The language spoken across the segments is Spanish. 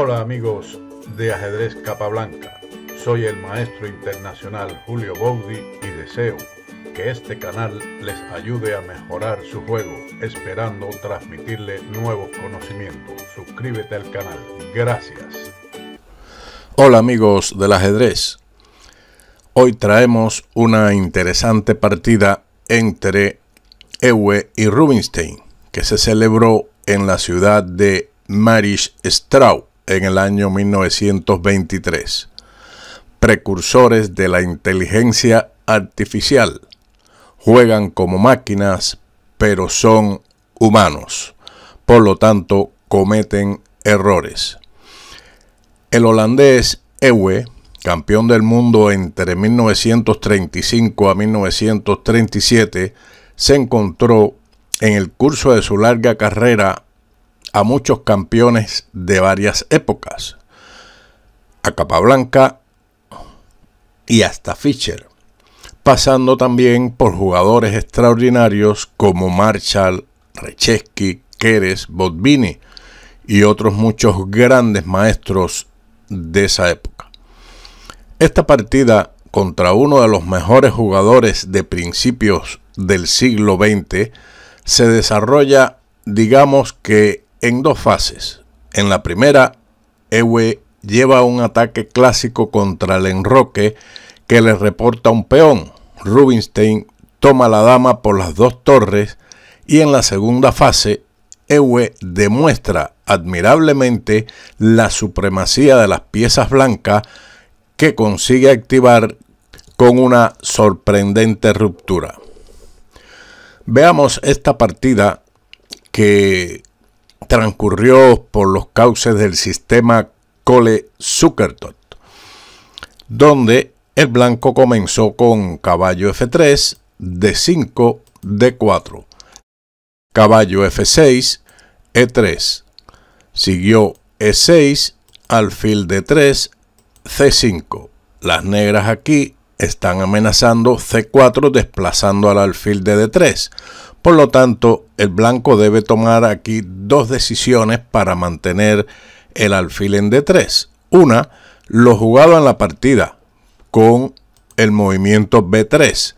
Hola amigos de Ajedrez Capablanca, soy el maestro internacional Julio Boudi y deseo que este canal les ayude a mejorar su juego, esperando transmitirle nuevos conocimientos. Suscríbete al canal, gracias. Hola amigos del ajedrez, hoy traemos una interesante partida entre Ewe y Rubinstein, que se celebró en la ciudad de Marisch Strau en el año 1923, precursores de la inteligencia artificial. Juegan como máquinas, pero son humanos. Por lo tanto, cometen errores. El holandés Ewe, campeón del mundo entre 1935 a 1937, se encontró en el curso de su larga carrera a muchos campeones de varias épocas, a Capablanca y hasta Fischer, pasando también por jugadores extraordinarios como Marshall, Rechesky, Keres, Botbini y otros muchos grandes maestros de esa época. Esta partida contra uno de los mejores jugadores de principios del siglo XX se desarrolla, digamos que en dos fases. En la primera, Ewe lleva un ataque clásico contra el enroque que le reporta un peón. Rubinstein toma la dama por las dos torres y en la segunda fase, Ewe demuestra admirablemente la supremacía de las piezas blancas que consigue activar con una sorprendente ruptura. Veamos esta partida que transcurrió por los cauces del sistema Cole-Zuckertot, donde el blanco comenzó con caballo F3, D5, D4, caballo F6, E3, siguió E6, alfil D3, C5. Las negras aquí están amenazando C4 desplazando al alfil de D3. Por lo tanto, el blanco debe tomar aquí dos decisiones para mantener el alfil en D3. Una, lo jugado en la partida con el movimiento B3,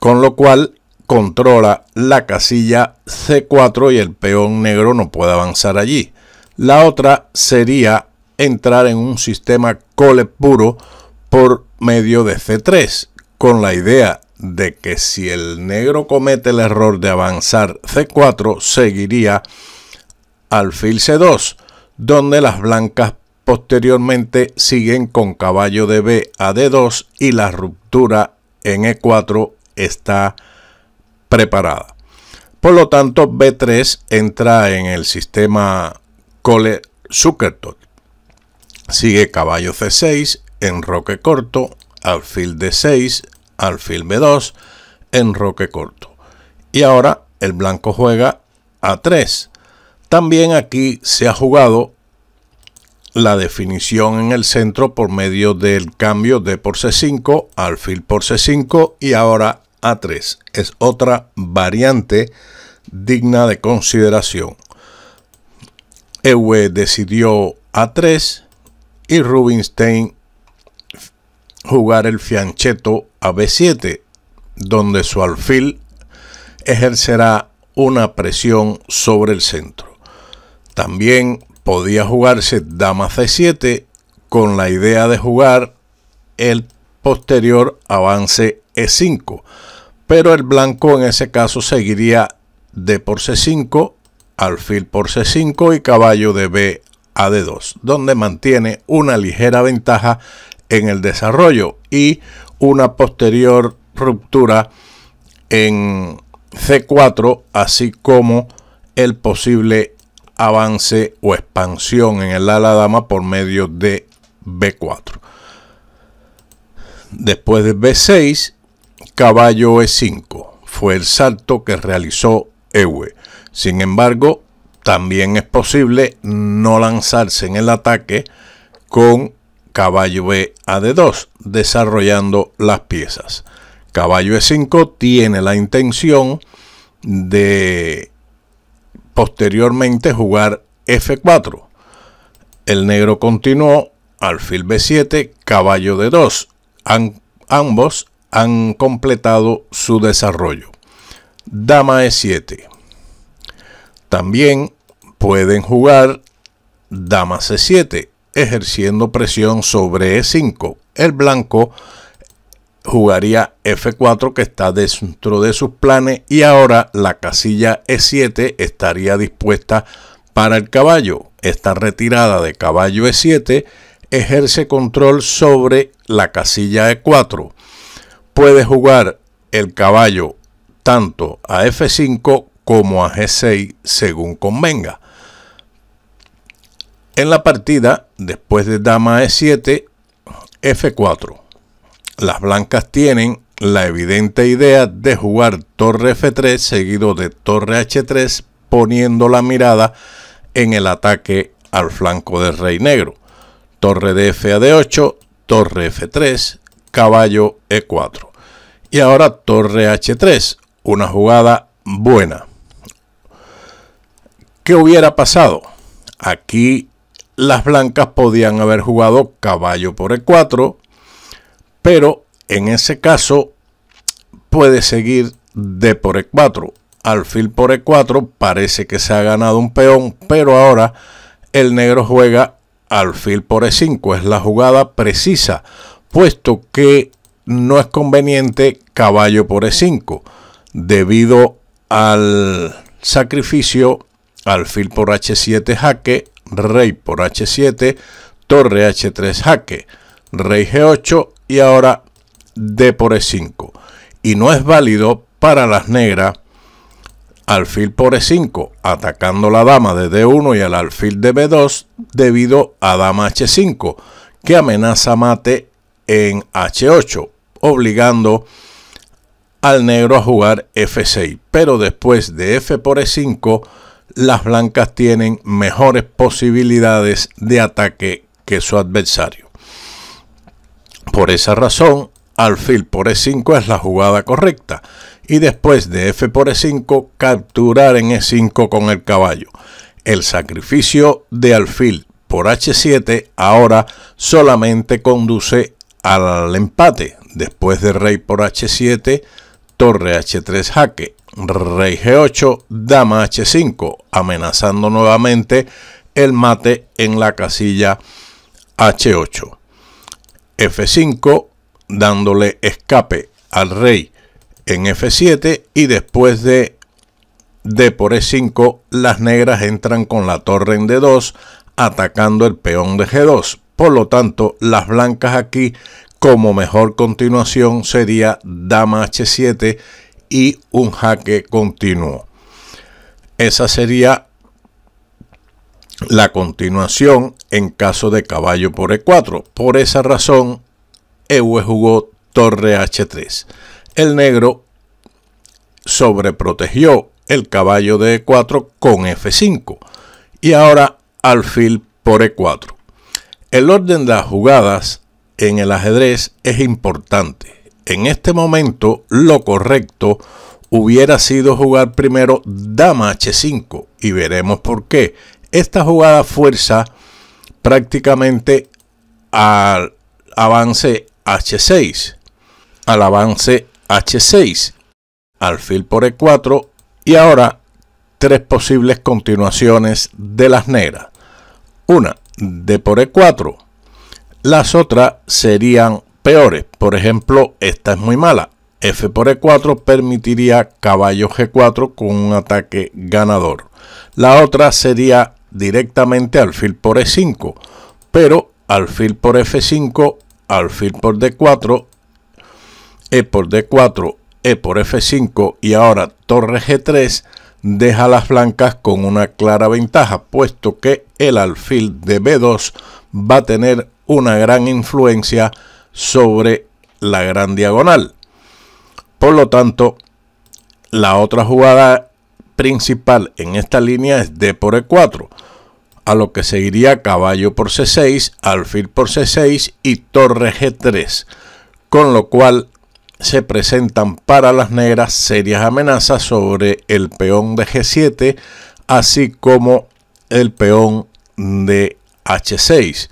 con lo cual controla la casilla C4 y el peón negro no puede avanzar allí. La otra sería entrar en un sistema cole puro por medio de C3, con la idea de que si el negro comete el error de avanzar C4, seguiría alfil C2, donde las blancas posteriormente siguen con caballo de B a D2 y la ruptura en E4 está preparada. Por lo tanto, B3 entra en el sistema Cole-Zuckertot. Sigue caballo C6, en roque corto, alfil D6, alfil b 2 en roque corto. Y ahora el blanco juega a 3. También aquí se ha jugado la definición en el centro por medio del cambio de por C5, alfil por C5 y ahora A3. Es otra variante digna de consideración. Ewe decidió A3 y Rubinstein jugar el fiancheto a B7, donde su alfil ejercerá una presión sobre el centro. También podía jugarse dama C7 con la idea de jugar el posterior avance E5, pero el blanco en ese caso seguiría D por C5, alfil por C5 y caballo de B a D2, donde mantiene una ligera ventaja en el desarrollo y una posterior ruptura en C4, así como el posible avance o expansión en el ala dama por medio de B4. Después de B6, caballo E5 fue el salto que realizó Ewe. Sin embargo, también es posible no lanzarse en el ataque con caballo B a D2, desarrollando las piezas. Caballo E5 tiene la intención de posteriormente jugar F4. El negro continuó, alfil B7, caballo D2. ambos han completado su desarrollo. Dama E7. También pueden jugar Dama C7 ejerciendo presión sobre E5. El blanco jugaría F4 que está dentro de sus planes y ahora la casilla E7 estaría dispuesta para el caballo. Esta retirada de caballo E7 ejerce control sobre la casilla E4. Puede jugar el caballo tanto a F5 como a G6 según convenga. En la partida Después de dama e7, f4. Las blancas tienen la evidente idea de jugar torre f3 seguido de torre h3 poniendo la mirada en el ataque al flanco del rey negro. Torre de f a d8, torre f3, caballo e4. Y ahora torre h3, una jugada buena. ¿Qué hubiera pasado? Aquí las blancas podían haber jugado caballo por E4, pero en ese caso puede seguir D por E4. Alfil por E4 parece que se ha ganado un peón, pero ahora el negro juega alfil por E5. Es la jugada precisa, puesto que no es conveniente caballo por E5 debido al sacrificio alfil por H7 jaque rey por h7, torre h3 jaque, rey g8 y ahora d por e5. Y no es válido para las negras alfil por e5, atacando la dama de d1 y al alfil de b2 debido a dama h5, que amenaza mate en h8, obligando al negro a jugar f6. Pero después de f por e5, las blancas tienen mejores posibilidades de ataque que su adversario. Por esa razón, alfil por E5 es la jugada correcta y después de F por E5 capturar en E5 con el caballo. El sacrificio de alfil por H7 ahora solamente conduce al empate. Después de rey por H7, torre H3 jaque Rey G8, Dama H5, amenazando nuevamente el mate en la casilla H8. F5, dándole escape al rey en F7 y después de D por E5, las negras entran con la torre en D2, atacando el peón de G2. Por lo tanto, las blancas aquí, como mejor continuación, sería Dama H7 y un jaque continuo. Esa sería la continuación en caso de caballo por E4. Por esa razón, Ewe jugó torre H3. El negro sobreprotegió el caballo de E4 con F5 y ahora alfil por E4. El orden de las jugadas en el ajedrez es importante en este momento lo correcto hubiera sido jugar primero dama h5 y veremos por qué. Esta jugada fuerza prácticamente al avance h6, al avance h6, alfil por e4 y ahora tres posibles continuaciones de las negras. Una, de por e4. Las otras serían peores. Por ejemplo, esta es muy mala. F por E4 permitiría caballo G4 con un ataque ganador. La otra sería directamente alfil por E5, pero alfil por F5, alfil por D4, E por D4, E por F5 y ahora torre G3 deja las blancas con una clara ventaja, puesto que el alfil de B2 va a tener una gran influencia sobre la gran diagonal. Por lo tanto, la otra jugada principal en esta línea es D por E4, a lo que seguiría caballo por C6, alfil por C6 y torre G3, con lo cual se presentan para las negras serias amenazas sobre el peón de G7, así como el peón de H6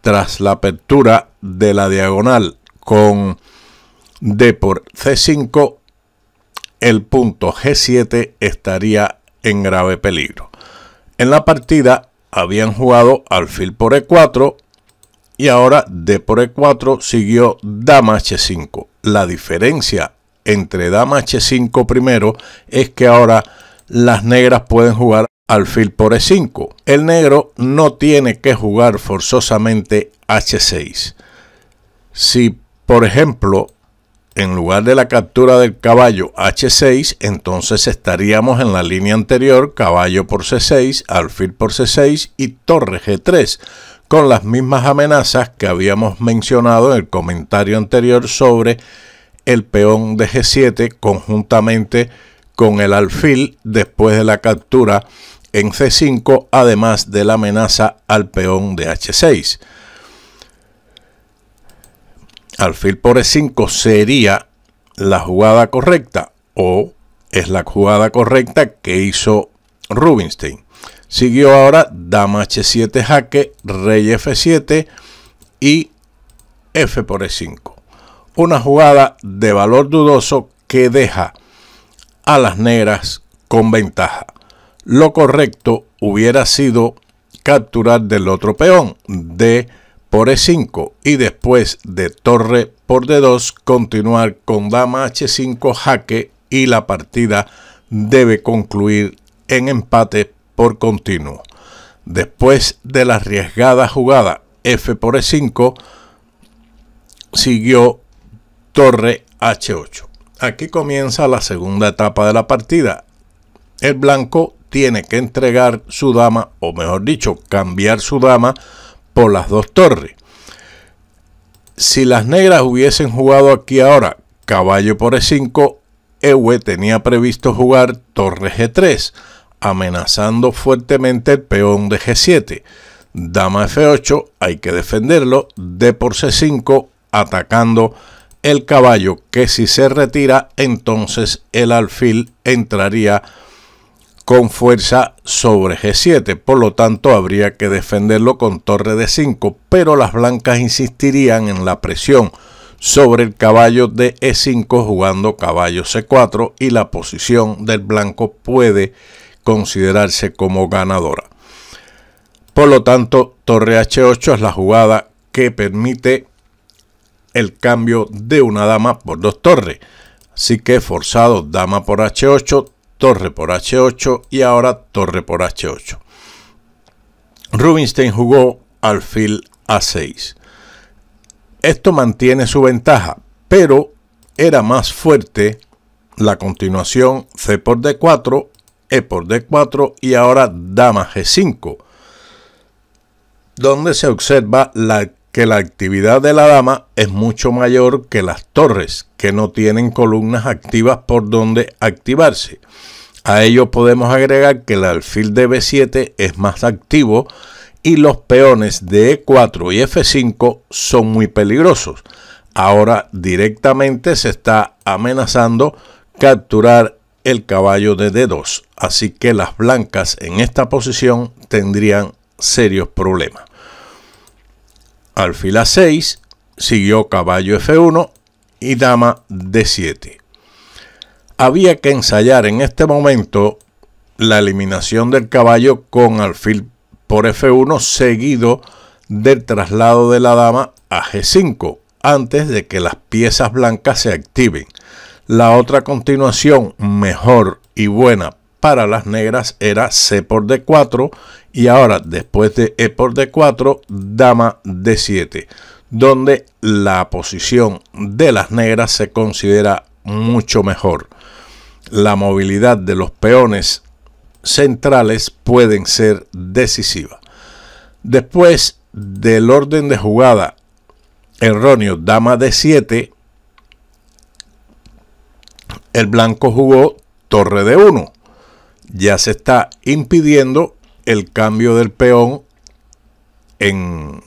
tras la apertura de la diagonal con D por C5, el punto G7 estaría en grave peligro. En la partida habían jugado alfil por E4 y ahora D por E4 siguió dama H5. La diferencia entre dama H5 primero es que ahora las negras pueden jugar alfil por e5. El negro no tiene que jugar forzosamente h6. Si, por ejemplo, en lugar de la captura del caballo h6, entonces estaríamos en la línea anterior, caballo por c6, alfil por c6 y torre g3, con las mismas amenazas que habíamos mencionado en el comentario anterior sobre el peón de g7 conjuntamente con el alfil después de la captura en C5, además de la amenaza al peón de H6. Alfil por E5 sería la jugada correcta o es la jugada correcta que hizo Rubinstein. Siguió ahora dama h7 jaque, rey f7 y f por e5. Una jugada de valor dudoso que deja a las negras con ventaja lo correcto hubiera sido capturar del otro peón D por e5 y después de torre por d2 continuar con dama h5 jaque y la partida debe concluir en empate por continuo. Después de la arriesgada jugada f por e5 siguió torre h8. Aquí comienza la segunda etapa de la partida. El blanco tiene que entregar su dama, o mejor dicho, cambiar su dama por las dos torres. Si las negras hubiesen jugado aquí ahora caballo por E5, Ewe tenía previsto jugar torre G3, amenazando fuertemente el peón de G7. Dama F8, hay que defenderlo, D por C5, atacando el caballo, que si se retira, entonces el alfil entraría con fuerza sobre G7, por lo tanto habría que defenderlo con torre de 5, pero las blancas insistirían en la presión sobre el caballo de E5 jugando caballo C4 y la posición del blanco puede considerarse como ganadora. Por lo tanto, torre H8 es la jugada que permite el cambio de una dama por dos torres. Así que forzado dama por H8, torre por h8 y ahora torre por h8. Rubinstein jugó alfil a6. Esto mantiene su ventaja, pero era más fuerte la continuación c por d4, e por d4 y ahora dama g5, donde se observa la que la actividad de la dama es mucho mayor que las torres, que no tienen columnas activas por donde activarse. A ello podemos agregar que el alfil de B7 es más activo y los peones de E4 y F5 son muy peligrosos. Ahora directamente se está amenazando capturar el caballo de D2, así que las blancas en esta posición tendrían serios problemas alfil a6, siguió caballo f1 y dama d7. Había que ensayar en este momento la eliminación del caballo con alfil por f1 seguido del traslado de la dama a g5 antes de que las piezas blancas se activen. La otra continuación mejor y buena para las negras era C por D4 y ahora después de E por D4, dama D7, donde la posición de las negras se considera mucho mejor. La movilidad de los peones centrales pueden ser decisiva. Después del orden de jugada erróneo dama D7, el blanco jugó torre D1 ya se está impidiendo el cambio del peón en,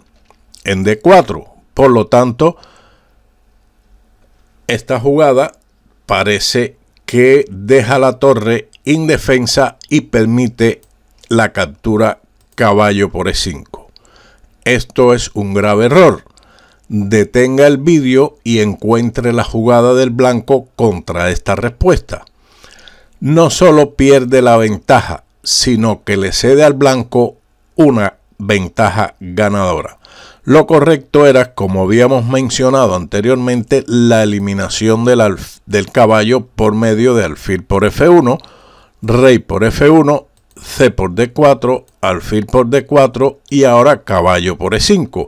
en D4. Por lo tanto, esta jugada parece que deja la torre indefensa y permite la captura caballo por E5. Esto es un grave error. Detenga el vídeo y encuentre la jugada del blanco contra esta respuesta no solo pierde la ventaja, sino que le cede al blanco una ventaja ganadora. Lo correcto era, como habíamos mencionado anteriormente, la eliminación del, del caballo por medio de alfil por F1, rey por F1 C por D4, alfil por D4 y ahora caballo por E5,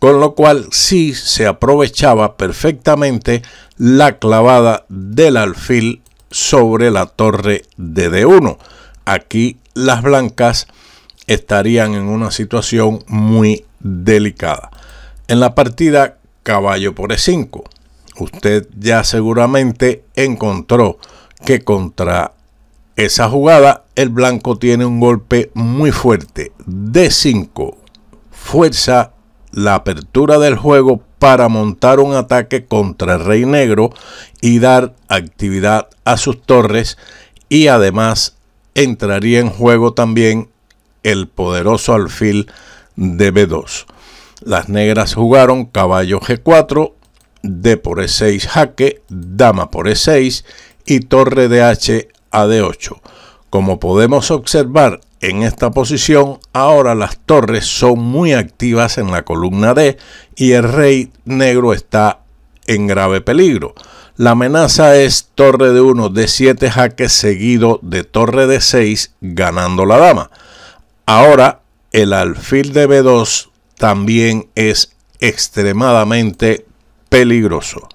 con lo cual sí se aprovechaba perfectamente la clavada del alfil sobre la torre de D1. Aquí las blancas estarían en una situación muy delicada. En la partida caballo por E5, usted ya seguramente encontró que contra esa jugada el blanco tiene un golpe muy fuerte. D5 fuerza la apertura del juego para montar un ataque contra el Rey Negro y dar actividad a sus torres y además entraría en juego también el poderoso alfil de B2. Las negras jugaron caballo G4, D por E6 jaque, dama por E6 y torre de H a D8. Como podemos observar en esta posición, ahora las torres son muy activas en la columna D y el rey negro está en grave peligro. La amenaza es torre de 1 de 7 jaques seguido de torre de 6 ganando la dama. Ahora el alfil de B2 también es extremadamente peligroso.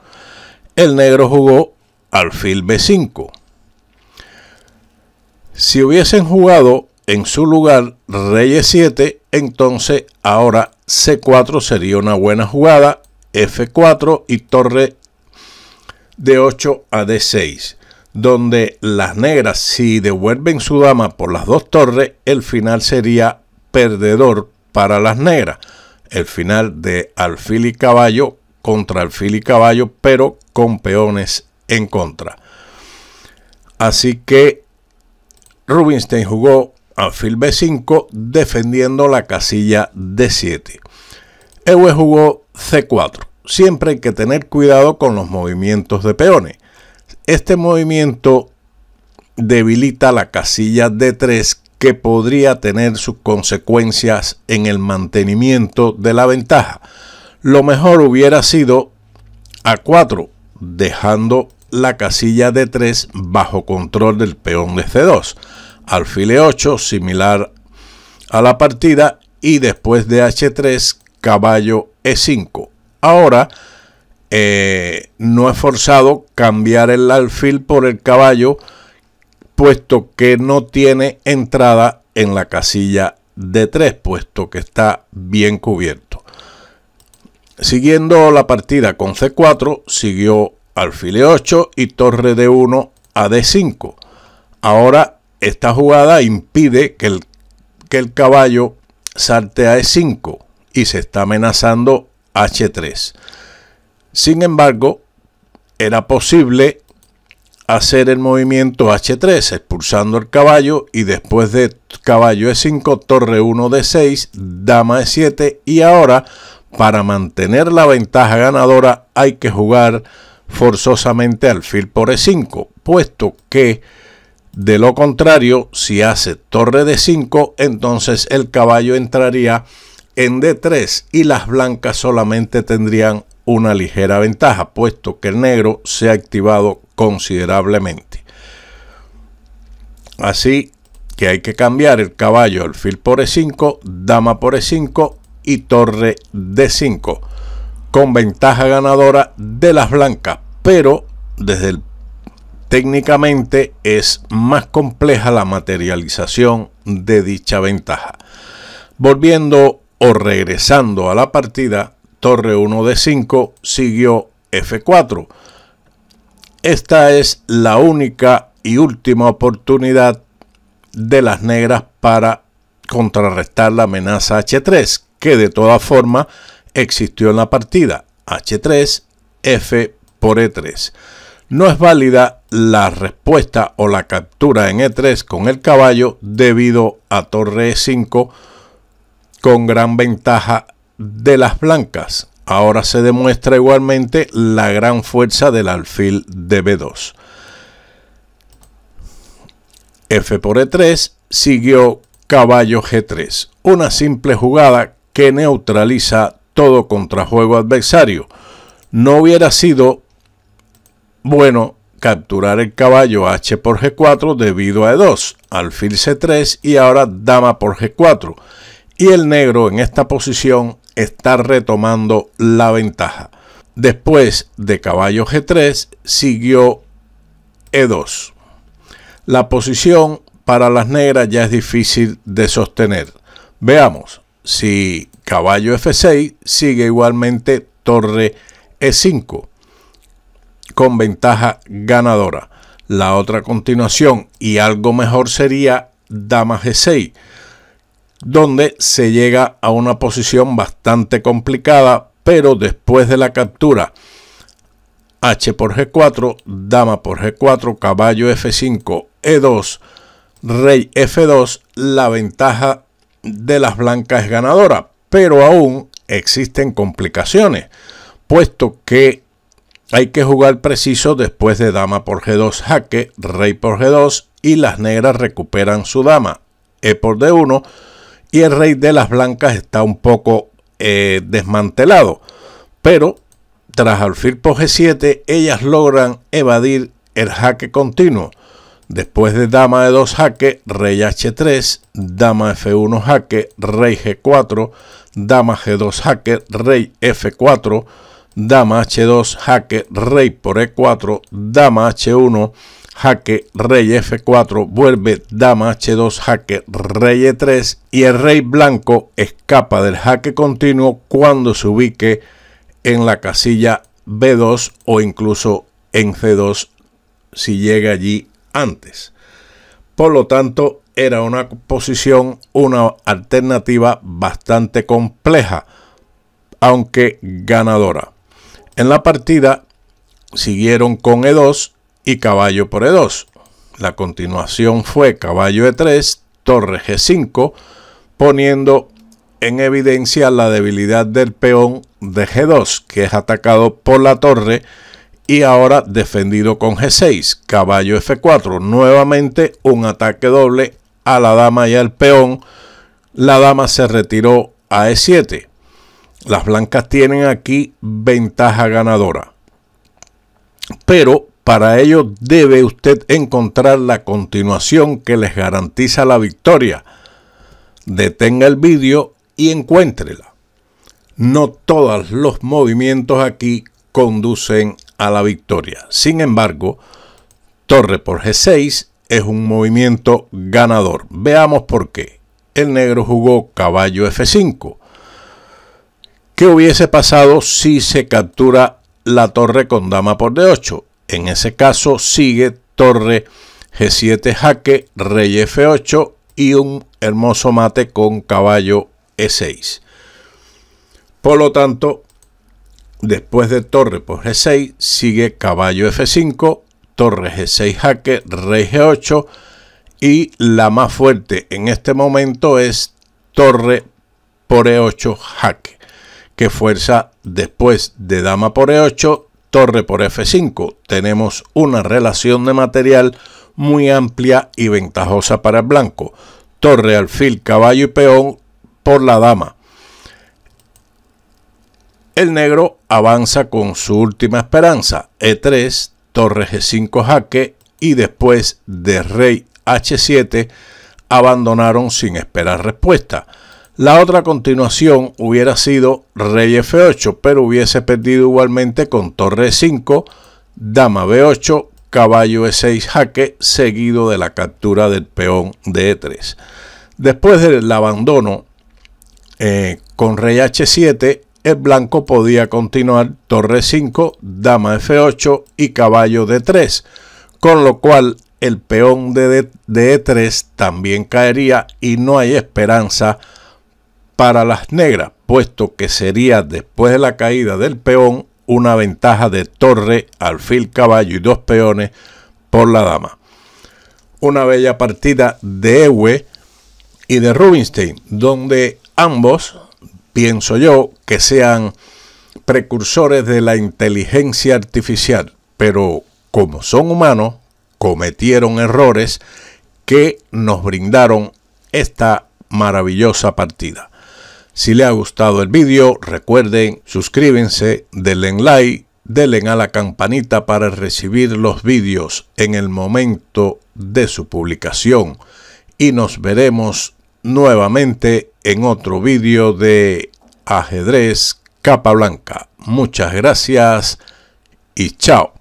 El negro jugó alfil B5. Si hubiesen jugado en su lugar rey 7 entonces ahora c4 sería una buena jugada, f4 y torre de 8 a d6, donde las negras si devuelven su dama por las dos torres, el final sería perdedor para las negras. El final de alfil y caballo contra alfil y caballo, pero con peones en contra. Así que Rubinstein jugó alfil B5 defendiendo la casilla D7. Ewe jugó C4. Siempre hay que tener cuidado con los movimientos de peones. Este movimiento debilita la casilla D3 que podría tener sus consecuencias en el mantenimiento de la ventaja. Lo mejor hubiera sido A4, dejando la casilla D3 bajo control del peón de C2 alfil 8 similar a la partida y después de h3 caballo e5. Ahora eh, no es forzado cambiar el alfil por el caballo puesto que no tiene entrada en la casilla D3 puesto que está bien cubierto. Siguiendo la partida con C4 siguió alfil 8 y torre D1 a D5. Ahora esta jugada impide que el, que el caballo salte a E5 y se está amenazando H3. Sin embargo, era posible hacer el movimiento H3 expulsando el caballo y después de caballo E5, torre 1 D6, dama E7 y ahora para mantener la ventaja ganadora hay que jugar forzosamente alfil por E5, puesto que de lo contrario, si hace torre de 5, entonces el caballo entraría en D3 y las blancas solamente tendrían una ligera ventaja, puesto que el negro se ha activado considerablemente. Así que hay que cambiar el caballo alfil por E5, dama por E5 y torre D5, con ventaja ganadora de las blancas, pero desde el técnicamente es más compleja la materialización de dicha ventaja. Volviendo o regresando a la partida, torre 1 de 5 siguió F4. Esta es la única y última oportunidad de las negras para contrarrestar la amenaza H3, que de todas formas existió en la partida H3, F por E3. No es válida la respuesta o la captura en E3 con el caballo debido a torre E5 con gran ventaja de las blancas. Ahora se demuestra igualmente la gran fuerza del alfil de B2. F por E3 siguió caballo G3, una simple jugada que neutraliza todo contrajuego adversario. No hubiera sido bueno capturar el caballo h por g4 debido a e2, alfil c3 y ahora dama por g4. Y el negro en esta posición está retomando la ventaja. Después de caballo g3 siguió e2. La posición para las negras ya es difícil de sostener. Veamos si caballo f6 sigue igualmente torre e5 con ventaja ganadora. La otra continuación y algo mejor sería dama G6, donde se llega a una posición bastante complicada, pero después de la captura H por G4, dama por G4, caballo F5, E2, rey F2, la ventaja de las blancas es ganadora, pero aún existen complicaciones, puesto que hay que jugar preciso después de dama por G2 jaque, rey por G2 y las negras recuperan su dama, E por D1 y el rey de las blancas está un poco eh, desmantelado. Pero tras alfil por G7 ellas logran evadir el jaque continuo. Después de dama e 2 jaque, rey h3, dama f1 jaque, rey g4, dama g2 jaque, rey f4, dama h2, jaque, rey por e4, dama h1, jaque, rey f4, vuelve dama h2, jaque, rey e3 y el rey blanco escapa del jaque continuo cuando se ubique en la casilla b2 o incluso en c2 si llega allí antes. Por lo tanto, era una posición, una alternativa bastante compleja, aunque ganadora. En la partida siguieron con E2 y caballo por E2. La continuación fue caballo E3, torre G5, poniendo en evidencia la debilidad del peón de G2, que es atacado por la torre y ahora defendido con G6, caballo F4, nuevamente un ataque doble a la dama y al peón. La dama se retiró a E7. Las blancas tienen aquí ventaja ganadora. Pero para ello debe usted encontrar la continuación que les garantiza la victoria. Detenga el vídeo y encuéntrela. No todos los movimientos aquí conducen a la victoria. Sin embargo, torre por G6 es un movimiento ganador. Veamos por qué. El negro jugó caballo F5. ¿Qué hubiese pasado si se captura la torre con dama por d8? En ese caso sigue torre g7 jaque, rey f8 y un hermoso mate con caballo e6. Por lo tanto, después de torre por g6 sigue caballo f5, torre g6 jaque, rey g8 y la más fuerte en este momento es torre por e8 jaque que fuerza después de dama por e8, torre por f5. Tenemos una relación de material muy amplia y ventajosa para el blanco. Torre, alfil, caballo y peón por la dama. El negro avanza con su última esperanza, e3, torre g5 jaque y después de rey h7 abandonaron sin esperar respuesta. La otra continuación hubiera sido rey f8, pero hubiese perdido igualmente con torre 5, dama b8, caballo e6 jaque, seguido de la captura del peón de e3. Después del abandono eh, con rey h7, el blanco podía continuar torre 5, dama f8 y caballo d3, con lo cual el peón de, e3 e también caería y no hay esperanza para las negras, puesto que sería después de la caída del peón una ventaja de torre, alfil, caballo y dos peones por la dama. Una bella partida de Ewe y de Rubinstein, donde ambos, pienso yo, que sean precursores de la inteligencia artificial, pero como son humanos, cometieron errores que nos brindaron esta maravillosa partida. Si le ha gustado el vídeo, recuerden, suscríbanse, denle like, denle a la campanita para recibir los vídeos en el momento de su publicación. Y nos veremos nuevamente en otro vídeo de ajedrez capa blanca. Muchas gracias y chao.